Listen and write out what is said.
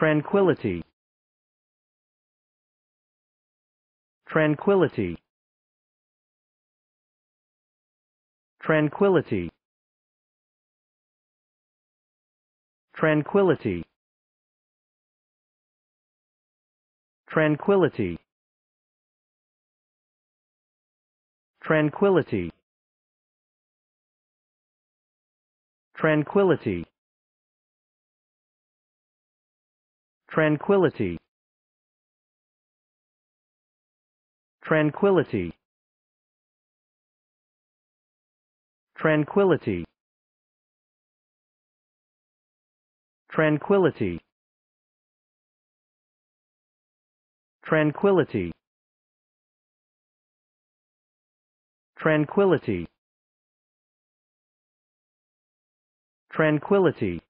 tranquility tranquility tranquility tranquility tranquility tranquility tranquility tranquility tranquility tranquility tranquility tranquility tranquility tranquility